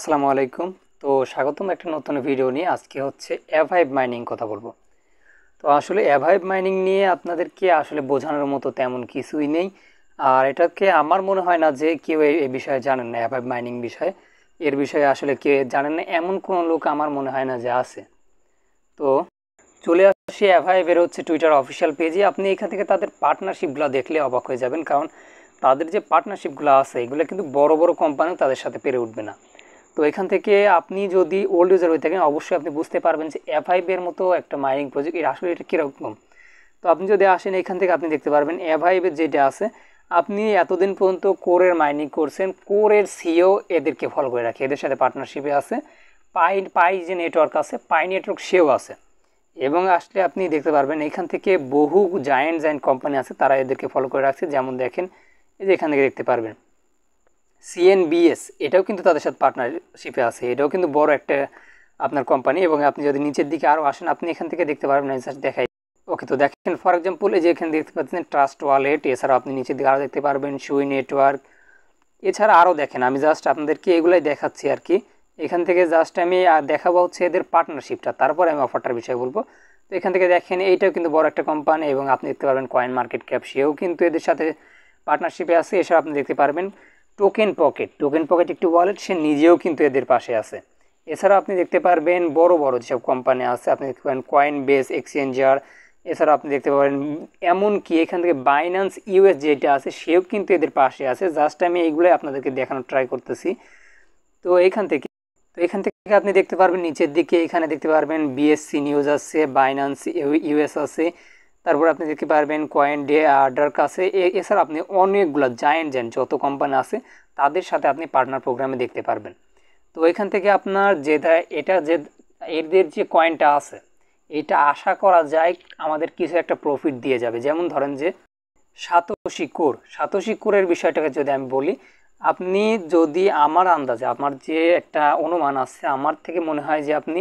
আসসালামু আলাইকুম তো স্বাগতম একটা নতুন ভিডিও নিয়ে আজকে হচ্ছে অ্যাভাইভ মাইনিং কথা বলবো তো আসলে অ্যাভাইভ মাইনিং নিয়ে আপনাদেরকে আসলে বোঝানোর মতো তেমন কিছুই নেই আর এটাকে আমার মনে হয় না যে কেউ এই বিষয়ে জানেন না অ্যাভাইভ মাইনিং বিষয়ে এর বিষয়ে আসলে কেউ জানেন না এমন কোন লোক আমার মনে হয় না যে আছে তো চলে আসি অ্যাভাইভের হচ্ছে টুইটার অফিসিয়াল পেজে আপনি এখান থেকে তাদের পার্টনারশিপগুলো দেখলে অবাক হয়ে যাবেন কারণ তাদের যে পার্টনারশিপগুলো আছে এগুলো কিন্তু বড় বড় কোম্পানিও তাদের সাথে পেরে উঠবে না তো এখান থেকে আপনি যদি ওল্ড ইউজার হয়ে থাকেন অবশ্যই আপনি বুঝতে পারবেন যে এফ এর মতো একটা মাইনিং প্রজেক্ট এটা আসলে এটা কীরকম তো আপনি যদি আসেন এখান থেকে আপনি দেখতে পারবেন এফ আইভের যেটা আছে আপনি এতদিন পর্যন্ত কোরের মাইনিং করছেন কোরের সিও e এদেরকে ফলো করে রাখে এদের সাথে পার্টনারশিপে আছে পাই পাই যে নেটওয়ার্ক আছে পাই নেটওয়ার্ক সেও আছে এবং আসলে আপনি দেখতে পারবেন এখান থেকে বহু জায়েন্ট জায়েন্ট কোম্পানি আছে তারা এদেরকে ফলো করে রাখছে যেমন দেখেন এই যে এখান থেকে দেখতে পারবেন সিএনবিএস এটাও কিন্তু তাদের সাথে পার্টনারশিপে আছে এটাও কিন্তু বড় একটা আপনার কোম্পানি এবং আপনি যদি নিচের দিকে আরও আসেন আপনি এখান থেকে দেখতে পারবেন দেখাই ওকে তো দেখেন ফর এক্সাম্পল এই যে এখানে দেখতে পাচ্ছেন ট্রাস্ট ওয়ালেট এছাড়াও আপনি নিচের দিকে আরও দেখতে পারবেন সুই নেটওয়ার্ক এছাড়া আরও দেখেন আমি জাস্ট আপনাদেরকে এগুলাই দেখাচ্ছি আর কি এখান থেকে জাস্ট আমি দেখাবো হচ্ছে এদের পার্টনারশিপটা তারপরে আমি অফারটার বিষয়ে বলবো তো এখান থেকে দেখেন এইটাও কিন্তু বড় একটা কোম্পানি এবং আপনি দেখতে পারবেন কয়েন মার্কেট ক্যাপ সেও কিন্তু এদের সাথে পার্টনারশিপে আছে এছাড়া আপনি দেখতে পারবেন টোকেন পকেট টোকেন পকেট একটি ওয়ালেট সে নিজেও কিন্তু এদের পাশে আছে এছাড়া আপনি দেখতে পারবেন বড় বড় যেসব কোম্পানি আছে আপনি দেখতে পারেন কয়েন বেস এক্সচেঞ্জার এছাড়া আপনি দেখতে পারেন এমনকি এখান থেকে বাইন্যান্স ইউএস যেটা আছে সেও কিন্তু এদের পাশে আছে জাস্ট আমি এইগুলোই আপনাদেরকে দেখানোর ট্রাই করতেছি তো এখান থেকে তো এখান থেকে আপনি দেখতে পারবেন নিচের দিকে এখানে দেখতে পারবেন বিএসসি নিউজ আছে বাইন্যান্স ইউএস আছে তারপর আপনি দেখতে পারবেন কয়েন ডে আর্ডার কাছে এছাড়া আপনি অনেকগুলো জায়েন্ট জায়েন্ট যত কোম্পানি আছে তাদের সাথে আপনি পার্টনার প্রোগ্রামে দেখতে পারবেন তো এখান থেকে আপনার যে এটা যে এদের যে কয়েনটা আছে এটা আশা করা যায় আমাদের কিছু একটা প্রফিট দিয়ে যাবে যেমন ধরেন যে সাতোশি কোর সাতোশি কোরের বিষয়টাকে যদি আমি বলি আপনি যদি আমার আন্দাজে আমার যে একটা অনুমান আছে আমার থেকে মনে হয় যে আপনি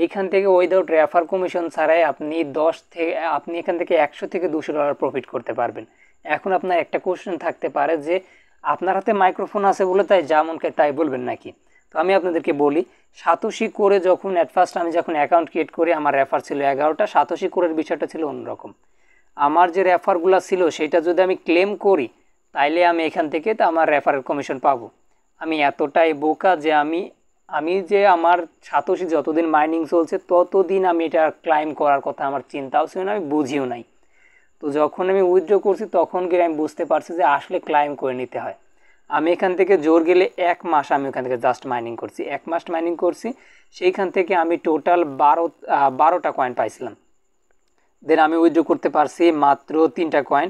এইখান থেকে উইদাউট রেফার কমিশন ছাড়াই আপনি দশ থেকে আপনি এখান থেকে একশো থেকে দুশো ডলার প্রফিট করতে পারবেন এখন আপনার একটা কোশ্চেন থাকতে পারে যে আপনার হাতে মাইক্রোফোন আছে বলে তাই যা মনকে তাই বলবেন নাকি তো আমি আপনাদেরকে বলি সাতোশি করে যখন অ্যাট ফার্স্ট আমি যখন অ্যাকাউন্ট ক্রিয়েট করি আমার রেফার ছিল এগারোটা সাতোশি কোরের বিষয়টা ছিল অন্যরকম আমার যে রেফারগুলো ছিল সেটা যদি আমি ক্লেম করি তাইলে আমি এখান থেকে তো আমার রেফারের কমিশন পাবো আমি এতটাই বোকা যে আমি আমি যে আমার সাতোশি যতদিন মাইনিং চলছে ততদিন আমি এটা ক্লাইম করার কথা আমার চিন্তাও ছিল না আমি বুঝিও নাই তো যখন আমি উইথড্র করছি তখন গিয়ে আমি বুঝতে পারছি যে আসলে ক্লাইম করে নিতে হয় আমি এখান থেকে জোর গেলে এক মাস আমি ওখান থেকে জাস্ট মাইনিং করছি এক মাস মাইনিং করছি সেইখান থেকে আমি টোটাল বারো বারোটা কয়েন পাইছিলাম দেন আমি উইথড্র করতে পারছি মাত্র তিনটা কয়েন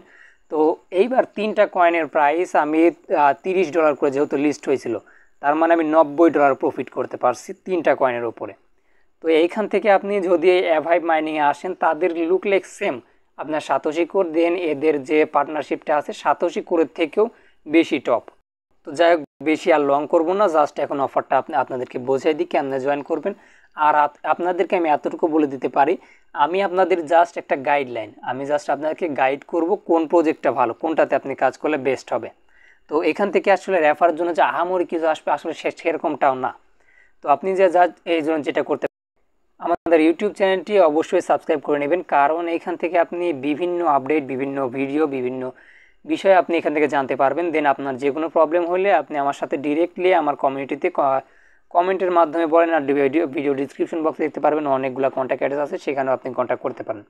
তো এইবার তিনটা কয়েনের প্রাইস আমি তিরিশ ডলার করে যেহেতু লিস্ট হয়েছিল তার মানে আমি নব্বই ডলার প্রফিট করতে পারছি তিনটা কয়েনের ওপরে তো এইখান থেকে আপনি যদি অ্যাভাইভ মাইনিংয়ে আসেন তাদের লুক লেক সেম আপনার সাতোশি কোর দেন এদের যে পার্টনারশিপটা আছে সাতোশি কোরের থেকেও বেশি টপ তো যাই হোক বেশি আর লং করবো না জাস্ট এখন অফারটা আপনি আপনাদেরকে বোঝাই দিই কেমনে জয়েন করবেন আর আপনাদেরকে আমি এতটুকু বলে দিতে পারি আমি আপনাদের জাস্ট একটা গাইডলাইন আমি জাস্ট আপনাদেরকে গাইড করব কোন প্রজেক্টটা ভালো কোনটাতে আপনি কাজ করলে বেস্ট হবে তো এখান থেকে আসলে রেফারের জন্য যে আহামরি কিছু আসবে আসলে সে সেরকমটাও না তো আপনি যে যা এই জন্য যেটা করতে আমাদের ইউটিউব চ্যানেলটি অবশ্যই সাবস্ক্রাইব করে নেবেন কারণ এখান থেকে আপনি বিভিন্ন আপডেট বিভিন্ন ভিডিও বিভিন্ন বিষয়ে আপনি এখান থেকে জানতে পারবেন দেন আপনার যে কোনো প্রবলেম হলে আপনি আমার সাথে ডিরেক্টলি আমার কমিউনিটিতে কমেন্টের মাধ্যমে বলেন আর ভিডিও ভিডিও ডিসক্রিপশন বক্সে দেখতে পারবেন অনেকগুলো কন্ট্যাক্ট অ্যাড্রেস আছে সেখানেও আপনি কন্ট্যাক্ট করতে পারেন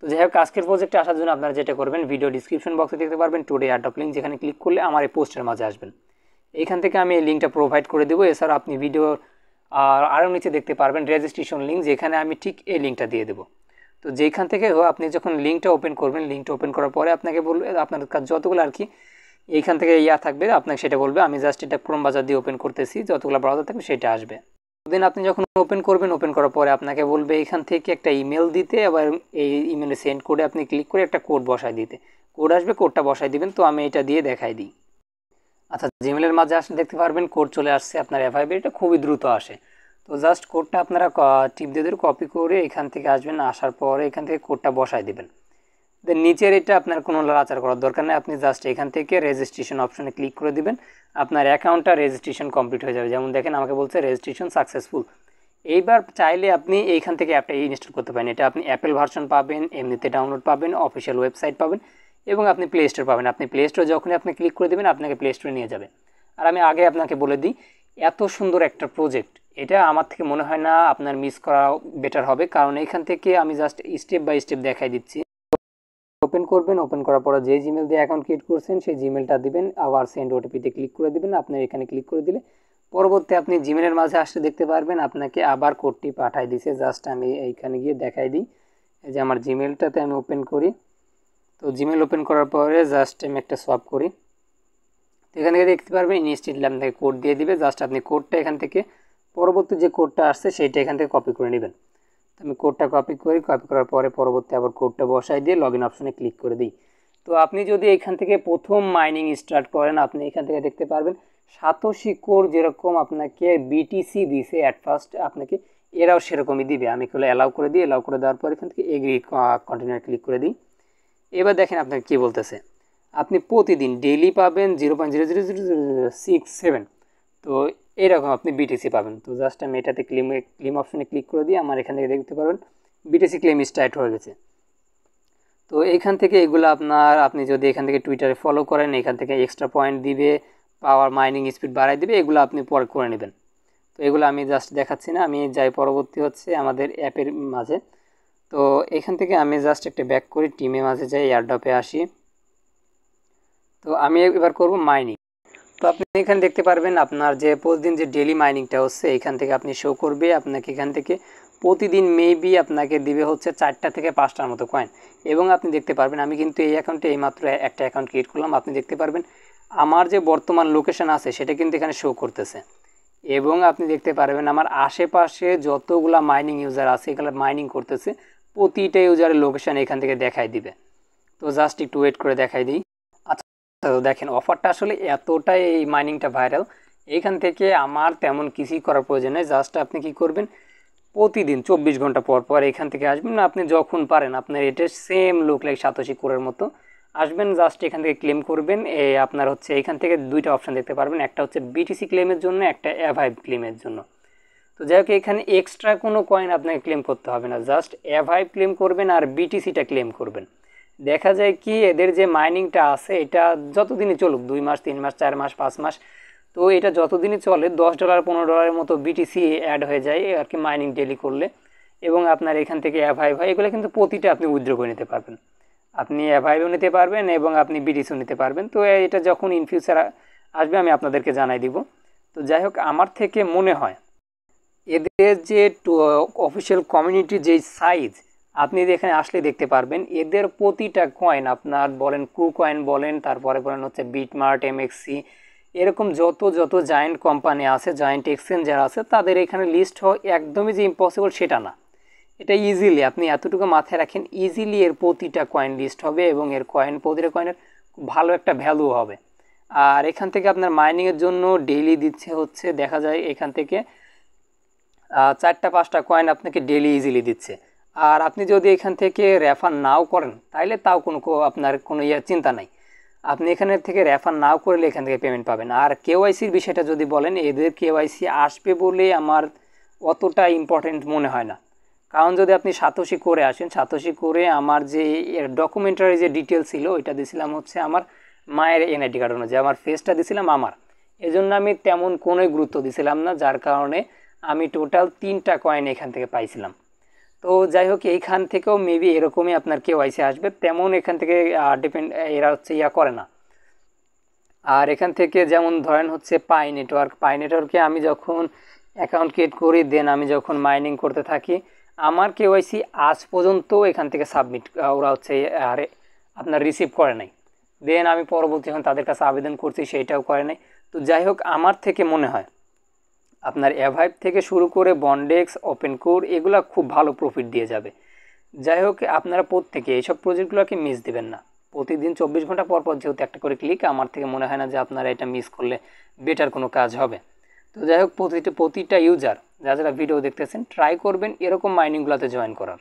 তো যাই হোক আজকের প্রজেক্টে আসার জন্য আপনারা যেটা করবেন ভিডিও ডিসক্রিপশন বক্সে দেখতে পারবেন টুডে অ্যাডপ লিঙ্ক যেখানে ক্লিক করলে আমার এই পোস্টের মাঝে আসবেন এখান থেকে আমি এই লিঙ্কটা প্রোভাইড করে দেবো এছাড়া আপনি ভিডিওর আরও নিচে দেখতে পারবেন রেজিস্ট্রেশন লিঙ্ক যেখানে আমি ঠিক এই লিঙ্কটা দিয়ে দেবো তো যেখান থেকে আপনি যখন লিঙ্কটা ওপেন করবেন লিঙ্কটা ওপেন করার পরে আপনাকে বলবে আপনার যতগুলো আর কি এইখান থেকে ইয়া থাকবে আপনাকে সেটা বলবে আমি জাস্ট এটা ক্রম বাজার দিয়ে ওপেন করতেছি যতগুলো ব্রাউজার থাকবে সেটা আসবে দেন আপনি যখন ওপেন করবেন ওপেন করার পরে আপনাকে বলবে এখান থেকে একটা ইমেল দিতে আবার এই ইমেলে সেন্ড করে আপনি ক্লিক করে একটা কোড বসায় দিতে কোড আসবে কোডটা বসায় দিবেন তো আমি এটা দিয়ে দেখাই দিই আচ্ছা জিমেলের মাঝে আসলে দেখতে পারবেন কোড চলে আসছে আপনার অ্যাভাইবে এটা খুবই দ্রুত আসে তো জাস্ট কোডটা আপনারা টিপ দিয়ে কপি করে এখান থেকে আসবেন আসার পরে এখান থেকে কোডটা বসায় দেবেন দেন নিচের এটা আপনার কোনো লাচার করার দরকার নেই আপনি জাস্ট এখান থেকে রেজিস্ট্রেশন অপশনে ক্লিক করে দিবেন আপনার অ্যাকাউন্টটা রেজিস্ট্রেশন কমপ্লিট হয়ে যাবে যেমন দেখেন আমাকে বলছে রেজিস্ট্রেশন সাকসেসফুল এইবার চাইলে আপনি এইখান থেকে অ্যাপটা ইনস্টল করতে পারেন এটা আপনি অ্যাপেল ভার্সন পাবেন এমনিতে ডাউনলোড পাবেন অফিসিয়াল ওয়েবসাইট পাবেন এবং আপনি প্লে স্টোর পাবেন আপনি প্লে স্টোর যখনই আপনি ক্লিক করে দেবেন আপনাকে প্লে স্টোরে নিয়ে যাবে আর আমি আগে আপনাকে বলে দিই এত সুন্দর একটা প্রজেক্ট এটা আমার থেকে মনে হয় না আপনার মিস করা বেটার হবে কারণ এখান থেকে আমি জাস্ট স্টেপ বাই স্টেপ দেখাই দিচ্ছি ওপেন করবেন ওপেন করার পর যে জিমেল দিয়ে অ্যাকাউন্ট ক্রিয়েট করছেন সেই জিমেলটা দিবেন আবার সেন্ড ওটিপিতে ক্লিক করে দিবেন আপনি এখানে ক্লিক করে দিলে পরবর্তী আপনি জিমেলের মাঝে আসতে দেখতে পারবেন আপনাকে আবার কোডটি পাঠিয়ে দিছে জাস্ট আমি এইখানে গিয়ে দেখাই দিই এই যে আমার জিমেলটাতে আমি ওপেন করি তো জিমেল ওপেন করার পরে জাস্ট আমি একটা সোয়াপ করি তো এখান থেকে দেখতে পারবেন ইনস্টিটিউট আপনাকে কোড দিয়ে দিবে জাস্ট আপনি কোডটা এখান থেকে পরবর্তী যে কোডটা আসছে সেইটা এখান থেকে কপি করে নেবেন আমি কোডটা কপি করি কপি করার পরে পরবর্তী আবার কোডটা বসাই দিয়ে লগ ইন অপশনে ক্লিক করে দিই তো আপনি যদি এখান থেকে প্রথম মাইনিং স্টার্ট করেন আপনি এখান থেকে দেখতে পারবেন সাতশি কোর যেরকম আপনাকে বিটিসি দিছে অ্যাট ফার্স্ট আপনাকে এরাও সেরকমই দিবে আমি এগুলো অ্যালাউ করে দিই অ্যালাউ করে দেওয়ার পর এখান থেকে এগ্রি কন্টিনিউ ক্লিক করে দিই এবার দেখেন আপনাকে কী বলতেছে আপনি প্রতিদিন ডেইলি পাবেন zero point zero zero zero zero six seven তো এইরকম আপনি বিটিসি পাবেন তো জাস্ট আমি এটাতে ক্লিম ক্লিম অপশনে ক্লিক করে দিয়ে আমার এখান থেকে দেখতে পারবেন বিটিসি ক্লেম স্টার্ট হয়ে গেছে তো এখান থেকে এগুলো আপনার আপনি যদি এখান থেকে টুইটারে ফলো করেন এখান থেকে এক্সট্রা পয়েন্ট দিবে পাওয়ার মাইনিং স্পিড বাড়াই দিবে এগুলো আপনি পর করে নেবেন তো এগুলো আমি জাস্ট দেখাচ্ছি না আমি যাই পরবর্তী হচ্ছে আমাদের অ্যাপের মাঝে তো এখান থেকে আমি জাস্ট একটা ব্যাক করি টিমে মাঝে যাই এয়ারডপে আসি তো আমি এবার করব মাইনিং তো আপনি এখানে দেখতে পারবেন আপনার যে প্রতিদিন যে ডেলি মাইনিংটা হচ্ছে এখান থেকে আপনি শো করবে আপনাকে এখান থেকে প্রতিদিন মেবি আপনাকে দিবে হচ্ছে চারটা থেকে পাঁচটার মতো কয়েন এবং আপনি দেখতে পারবেন আমি কিন্তু এই অ্যাকাউন্টে এইমাত্র একটা অ্যাকাউন্ট ক্রিয়েট করলাম আপনি দেখতে পারবেন আমার যে বর্তমান লোকেশন আছে সেটা কিন্তু এখানে শো করতেছে এবং আপনি দেখতে পারবেন আমার আশেপাশে যতগুলা মাইনিং ইউজার আছে এগুলো মাইনিং করতেছে প্রতিটা ইউজারের লোকেশান এখান থেকে দেখাই দিবে তো জাস্ট একটু ওয়েট করে দেখাই দিই তো দেখেন অফারটা আসলে এতটাই এই মাইনিংটা ভাইরাল এখান থেকে আমার তেমন কিছুই করার প্রয়োজন নেই জাস্ট আপনি কি করবেন প্রতিদিন চব্বিশ ঘন্টা পর পর এখান থেকে আসবেন আপনি যখন পারেন আপনার এটা সেম লুক লাইক সাতাশি কোরের মতো আসবেন জাস্ট এখান থেকে ক্লেম করবেন এ আপনার হচ্ছে এখান থেকে দুইটা অপশান দেখতে পারবেন একটা হচ্ছে বিটিসি ক্লেমের জন্য একটা অ্যাভাইভ ক্লেমের জন্য তো যাই হোক এখানে এক্সট্রা কোনো কয়েন আপনাকে ক্লেম করতে হবে না জাস্ট অ্যাভাইভ ক্লেম করবেন আর বিটিসিটা ক্লেম করবেন দেখা যায় কি এদের যে মাইনিংটা আছে এটা যতদিনই চলুক দুই মাস তিন মাস চার মাস পাঁচ মাস তো এটা যতদিনই চলে দশ ডলার পনেরো ডলারের মতো বিটিসি অ্যাড হয়ে যায় আর কি মাইনিং ডেলি করলে এবং আপনার এখান থেকে অ্যাভাইভ হয় এগুলো কিন্তু প্রতিটা আপনি উইথড্র করে নিতে পারবেন আপনি অ্যাভাইভও নিতে পারবেন এবং আপনি বিটিসিও নিতে পারবেন তো এটা যখন ইন ফিউচার আসবে আমি আপনাদেরকে জানাই দিব তো যাই হোক আমার থেকে মনে হয় এদের যে অফিসিয়াল কমিউনিটি যে সাইজ আপনি এখানে আসলে দেখতে পারবেন এদের প্রতিটা কয়েন আপনার বলেন কু কয়েন বলেন তারপরে বলেন হচ্ছে বিটমার্ট এমএক্সি এরকম যত যত জয়েন্ট কোম্পানি আছে এক্সচেঞ্জ এক্সচেঞ্জার আছে তাদের এখানে লিস্ট হওয়া একদমই যে ইম্পসিবল সেটা না এটা ইজিলি আপনি এতটুকু মাথায় রাখেন ইজিলি এর প্রতিটা কয়েন লিস্ট হবে এবং এর কয়েন প্রতিটা কয়েনের ভালো একটা ভ্যালু হবে আর এখান থেকে আপনার মাইনিংয়ের জন্য ডেইলি দিচ্ছে হচ্ছে দেখা যায় এখান থেকে চারটা পাঁচটা কয়েন আপনাকে ডেইলি ইজিলি দিচ্ছে আর আপনি যদি এখান থেকে রেফার নাও করেন তাহলে তাও কোনো আপনার কোনো ইয়ে চিন্তা নাই আপনি এখানে থেকে রেফার নাও করলে এখান থেকে পেমেন্ট পাবেন আর কেওয়াইসির বিষয়টা যদি বলেন এদের কেওয়াইসি আসবে বলে আমার অতটা ইম্পর্টেন্ট মনে হয় না কারণ যদি আপনি সাতোশি করে আসেন সাতোশি করে আমার যে ডকুমেন্টারি যে ডিটেল ছিল ওইটা দিছিলাম হচ্ছে আমার মায়ের এনআইডি কার্ড অনুযায়ী আমার ফেসটা দিছিলাম আমার এজন্য আমি তেমন কোনোই গুরুত্ব দিছিলাম না যার কারণে আমি টোটাল তিনটা কয়েন এখান থেকে পাইছিলাম তো যাই হোক এইখান থেকেও মেবি এরকমই আপনার কে ওয়াইসি আসবে তেমন এখান থেকে ডিপেন্ড এরা হচ্ছে ইয়া করে না আর এখান থেকে যেমন ধরেন হচ্ছে পাই নেটওয়ার্ক পাই নেটওয়ার্কে আমি যখন অ্যাকাউন্ট ক্রিয়েট করি দেন আমি যখন মাইনিং করতে থাকি আমার কে ওয়াইসি আজ পর্যন্ত এখান থেকে সাবমিট ওরা হচ্ছে আরে আপনার রিসিভ করে নাই দেন আমি পরবর্তী যখন তাদের কাছে আবেদন করছি সেইটাও করে নাই তো যাই হোক আমার থেকে মনে হয় আপনার অ্যাভাইভ থেকে শুরু করে বন্ডেক্স ওপেন কোর এগুলো খুব ভালো প্রফিট দিয়ে যাবে যাই হোক আপনারা প্রত্যেকে এইসব প্রজেক্টগুলোকে মিস দেবেন না প্রতিদিন চব্বিশ ঘন্টা পর পর যেহেতু একটা করে ক্লিক আমার থেকে মনে হয় না যে আপনারা এটা মিস করলে বেটার কোনো কাজ হবে তো যাই হোক প্রতিটা প্রতিটা ইউজার যারা যারা ভিডিও দেখতেছেন ট্রাই করবেন এরকম মাইনিংগুলোতে জয়েন করার